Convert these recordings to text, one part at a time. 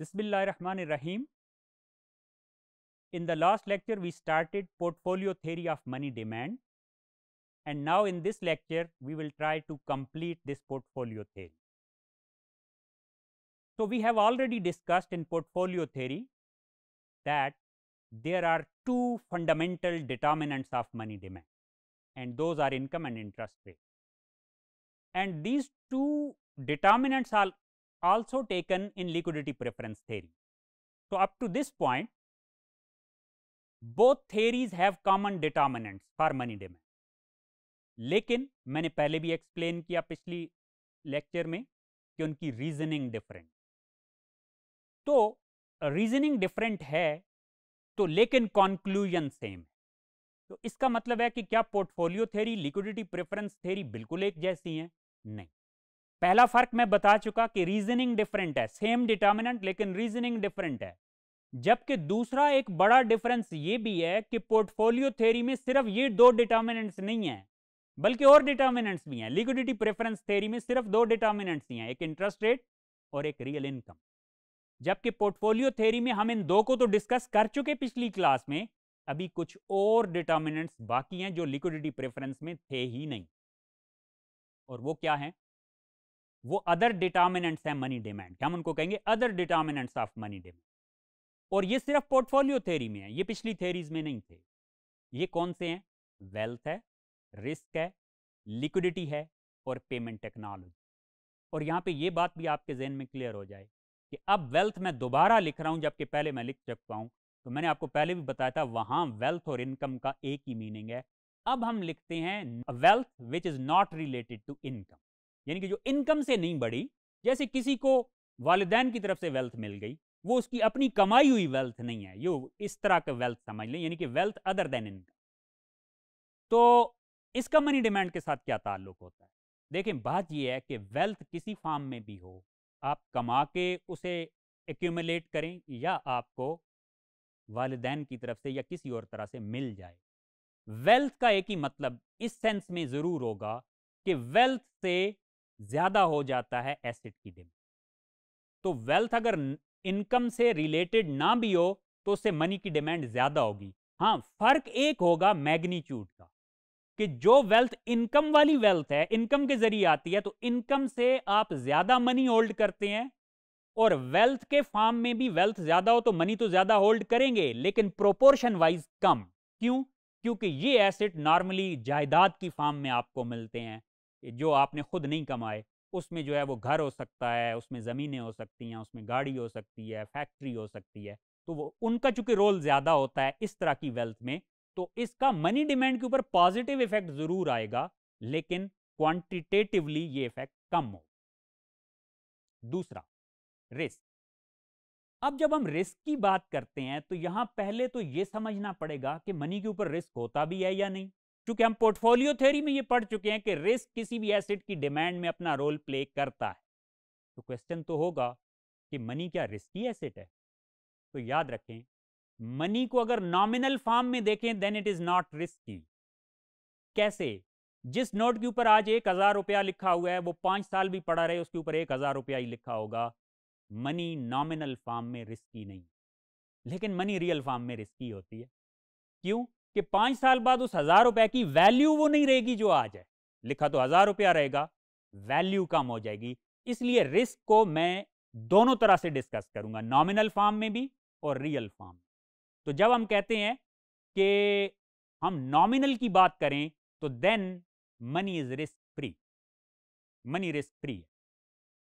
Bismillah Rahman Rahim. In the last lecture, we started portfolio theory of money demand and now in this lecture, we will try to complete this portfolio theory. So, we have already discussed in portfolio theory that there are two fundamental determinants of money demand and those are income and interest rate. And these two determinants are also taken in liquidity preference theory. So, up to this point both theories have common determinants for money demand. लेकिन मैंने पहले भी explain किया पिछली lecture में कि उनकी reasoning different तो रीजनिंग डिफरेंट है तो लेकिन कॉन्क्लूजन सेम है तो इसका मतलब है कि क्या portfolio theory liquidity preference theory बिल्कुल एक जैसी हैं नहीं पहला फर्क मैं बता चुका कि रीजनिंग डिफरेंट है सेम डिटर्मिनेंट लेकिन रीजनिंग डिफरेंट है जबकि दूसरा एक बड़ा डिफरेंस ये भी है कि पोर्टफोलियो थ्योरी में सिर्फ ये दो डिटर्मिनेंट्स नहीं है बल्कि और डिटर्मिनेंट्स भी हैं लिक्विडिटी प्रेफरेंस थ्योरी में सिर्फ दो डिटर्मिनेंट्स ही हैं एक इंटरेस्ट रेट और एक रियल इनकम जबकि पोर्टफोलियो थ्योरी में हम इन दो को तो डिस्कस कर चुके पिछली क्लास में अभी कुछ और डिटर्मिनेंट्स बाकी हैं जो लिक्विडिटी प्रेफरेंस में थे ही नहीं और वो क्या है वो अदर डिटर्मिनेंट्स हैं मनी डिमांड हम उनको कहेंगे other determinants of money demand और ये सिर्फ पोर्टफोलियो थेरी में है ये पिछली थेरीज में नहीं थे ये कौन से हैं वेल्थ है रिस्क है लिक्विडिटी है और पेमेंट टेक्नोलॉजी और यहाँ पे ये बात भी आपके जहन में क्लियर हो जाए कि अब वेल्थ मैं दोबारा लिख रहा हूँ जबकि पहले मैं लिख चुका हूँ तो मैंने आपको पहले भी बताया था वहाँ वेल्थ और इनकम का एक ही मीनिंग है अब हम लिखते हैं wealth which is not related to income यानी कि जो इनकम से नहीं बढ़ी जैसे किसी को वालदेन की तरफ से वेल्थ मिल गई वो उसकी अपनी कमाई हुई वेल्थ नहीं है ये इस तरह का वेल्थ समझ लें यानी कि वेल्थ अदर देन इनकम तो इसका मनी डिमांड के साथ क्या ताल्लुक होता है देखें बात यह है कि वेल्थ किसी फार्म में भी हो आप कमा के उसे एक्यूमलेट करें या आपको वालदेन की तरफ से या किसी और तरह से मिल जाए वेल्थ का एक ही मतलब इस सेंस में ज़रूर होगा कि वेल्थ से ज़्यादा हो जाता है एसिड की डिमांड तो वेल्थ अगर इनकम से रिलेटेड ना भी हो तो उससे मनी की डिमांड ज़्यादा होगी हाँ फर्क एक होगा मैग्नीट्यूड का कि जो वेल्थ इनकम वाली वेल्थ है इनकम के जरिए आती है तो इनकम से आप ज़्यादा मनी होल्ड करते हैं और वेल्थ के फॉर्म में भी वेल्थ ज़्यादा हो तो मनी तो ज़्यादा होल्ड करेंगे लेकिन प्रोपोर्शन वाइज कम क्यों क्योंकि ये एसेट नॉर्मली जायदाद की फॉर्म में आपको मिलते हैं जो आपने खुद नहीं कमाए उसमें जो है वो घर हो सकता है उसमें ज़मीनें हो सकती हैं उसमें गाड़ी हो सकती है फैक्ट्री हो सकती है तो वो उनका चूंकि रोल ज़्यादा होता है इस तरह की वेल्थ में तो इसका मनी डिमांड के ऊपर पॉजिटिव इफेक्ट ज़रूर आएगा लेकिन क्वांटिटेटिवली ये इफेक्ट कम हो दूसरा रिस्क अब जब हम रिस्क की बात करते हैं तो यहां पहले तो यह समझना पड़ेगा कि मनी के ऊपर रिस्क होता भी है या नहीं क्योंकि हम पोर्टफोलियो थ्योरी में ये पढ़ चुके हैं कि रिस्क किसी भी एसेट की डिमांड में अपना रोल प्ले करता है तो क्वेश्चन तो होगा कि मनी क्या रिस्की एसेट है तो याद रखें मनी को अगर नॉमिनल फॉर्म में देखें then it is not risky कैसे जिस नोट के ऊपर आज एक हजार रुपया लिखा हुआ है वो पांच साल भी पड़ा रहे उसके ऊपर एक हजार रुपया ही लिखा होगा मनी नॉमिनल फॉर्म में रिस्की नहीं लेकिन मनी रियल फॉर्म में रिस्की होती है क्यों कि पाँच साल बाद उस हज़ार रुपए की वैल्यू वो नहीं रहेगी जो आज है लिखा तो हज़ार रुपया रहेगा वैल्यू कम हो जाएगी इसलिए रिस्क को मैं दोनों तरह से डिस्कस करूंगा नॉमिनल फॉर्म में भी और रियल फॉर्म में तो जब हम कहते हैं कि हम नॉमिनल की बात करें तो then money is risk free money risk free है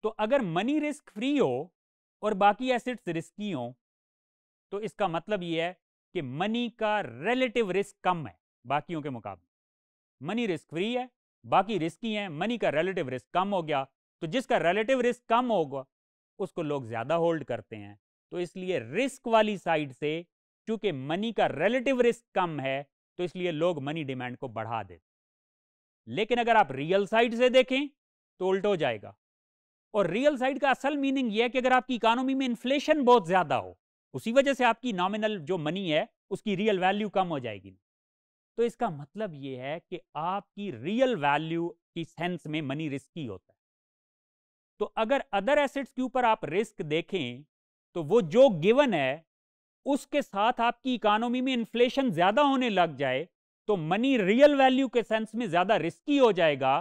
तो अगर मनी रिस्क फ्री हो और बाकी एसेट्स रिस्की हो तो इसका मतलब यह है कि मनी का रिलेटिव रिस्क कम है बाकियों के मुकाबले मनी रिस्क फ्री है बाकी रिस्की हैं मनी का रिलेटिव रिस्क कम हो गया तो जिसका रिलेटिव रिस्क कम होगा उसको लोग ज़्यादा होल्ड करते हैं तो इसलिए रिस्क वाली साइड से चूंकि मनी का रिलेटिव रिस्क कम है तो इसलिए लोग मनी डिमांड को बढ़ा देते लेकिन अगर आप रियल साइड से देखें तो उल्ट हो जाएगा और रियल साइड का असल मीनिंग यह है कि अगर आपकी इकोनॉमी में इन्फ्लेशन बहुत ज़्यादा हो उसी वजह से आपकी नॉमिनल जो मनी है उसकी रियल वैल्यू कम हो जाएगी तो इसका मतलब ये है कि आपकी रियल वैल्यू की सेंस में मनी रिस्की होता है तो अगर अदर एसेट्स के ऊपर आप रिस्क देखें तो वो जो गिवन है उसके साथ आपकी इकोनॉमी में इन्फ्लेशन ज्यादा होने लग जाए तो मनी रियल वैल्यू के सेंस में ज्यादा रिस्की हो जाएगा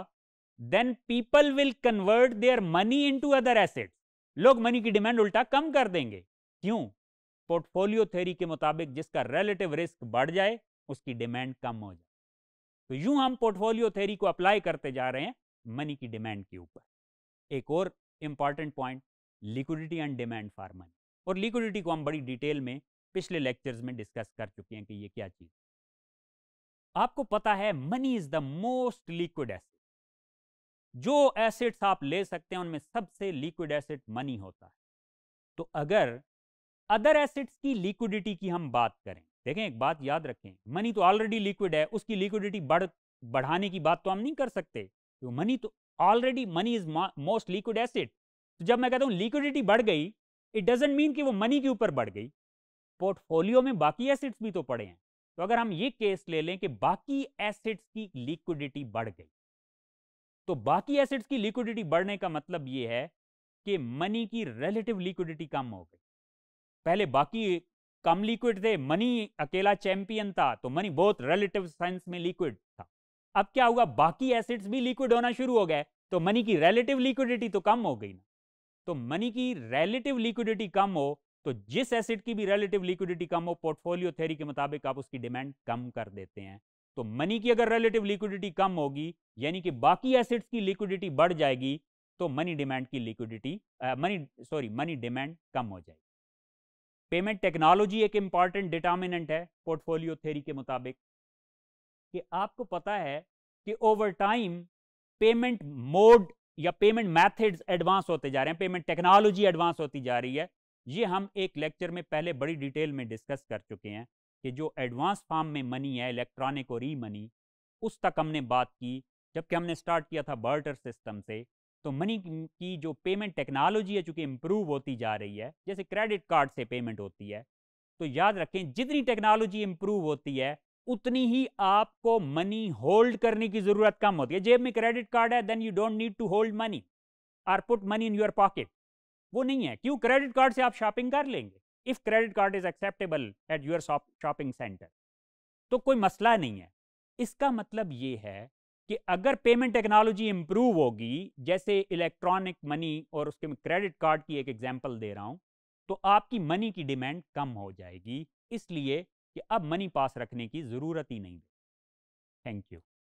then people will convert their money into other assets लोग मनी की डिमांड उल्टा कम कर देंगे क्यों पोर्टफोलियो थेरी के मुताबिक जिसका रिलेटिव रिस्क बढ़ जाए उसकी डिमांड कम हो जाए तो यूं हम पोर्टफोलियो थेरी को अप्लाई करते जा रहे हैं मनी की डिमांड के ऊपर एक और important point liquidity and demand for money और लिक्विडिटी को हम बड़ी डिटेल में पिछले लेक्चर्स में डिस्कस कर चुके हैं कि ये क्या चीज़ आपको पता है money is the most liquid asset जो एसिड्स आप ले सकते हैं उनमें सबसे लिक्विड एसिड मनी होता है तो अगर अदर एसेट्स की लिक्विडिटी की हम बात करें देखें एक बात याद रखें मनी तो ऑलरेडी लिक्विड है उसकी लिक्विडिटी बढ़ बढ़ाने की बात तो हम नहीं कर सकते तो मनी तो already money is most liquid asset तो जब मैं कहता हूँ लिक्विडिटी बढ़ गई इट डजेंट मीन कि वो मनी के ऊपर बढ़ गई पोर्टफोलियो में बाकी एसेट्स भी तो पड़े हैं तो अगर हम ये केस ले लें कि बाकी एसेट्स की लिक्विडिटी बढ़ गई तो बाकी एसेट्स की लिक्विडिटी बढ़ने का मतलब ये है कि मनी की रिलेटिव लिक्विडिटी कम हो गई पहले बाकी कम लिक्विड थे मनी अकेला चैंपियन था तो मनी बहुत रिलेटिव साइंस में लिक्विड था अब क्या हुआ बाकी एसिड्स भी लिक्विड होना शुरू हो गए तो मनी की रिलेटिव लिक्विडिटी तो कम हो गई ना तो मनी की रिलेटिव लिक्विडिटी कम हो तो जिस एसिड की भी रिलेटिव लिक्विडिटी कम हो पोर्टफोलियो थेरी के मुताबिक आप उसकी डिमांड कम कर देते हैं तो मनी की अगर रिलेटिव लिक्विडिटी कम होगी यानी कि बाकी एसिड्स की लिक्विडिटी बढ़ जाएगी तो मनी डिमांड की liquidity money sorry money demand कम हो जाएगी पेमेंट टेक्नोलॉजी एक इंपॉर्टेंट डिटर्मिनेंट है पोर्टफोलियो थेरी के मुताबिक कि आपको पता है कि ओवर टाइम पेमेंट मोड या पेमेंट मैथड्स एडवांस होते जा रहे हैं पेमेंट टेक्नोलॉजी एडवांस होती जा रही है ये हम एक लेक्चर में पहले बड़ी डिटेल में डिस्कस कर चुके हैं कि जो एडवांस फॉर्म में मनी है इलेक्ट्रॉनिक और ई मनी उस तक हमने बात की जबकि हमने स्टार्ट किया था बार्टर सिस्टम से तो मनी की जो पेमेंट टेक्नोलॉजी है चूंकि इम्प्रूव होती जा रही है जैसे क्रेडिट कार्ड से पेमेंट होती है तो याद रखें जितनी टेक्नोलॉजी इम्प्रूव होती है उतनी ही आपको मनी होल्ड करने की ज़रूरत कम होती है जेब में क्रेडिट कार्ड है then you don't need to hold money or put money in your pocket वो नहीं है क्यों क्रेडिट कार्ड से आप शॉपिंग कर लेंगे if credit card is acceptable at your shopping centre तो कोई मसला नहीं है इसका मतलब ये है कि अगर पेमेंट टेक्नोलॉजी इंप्रूव होगी जैसे इलेक्ट्रॉनिक मनी और उसके में क्रेडिट कार्ड की एक एग्जाम्पल दे रहा हूँ तो आपकी मनी की डिमांड कम हो जाएगी इसलिए कि अब मनी पास रखने की ज़रूरत ही नहीं थैंक यू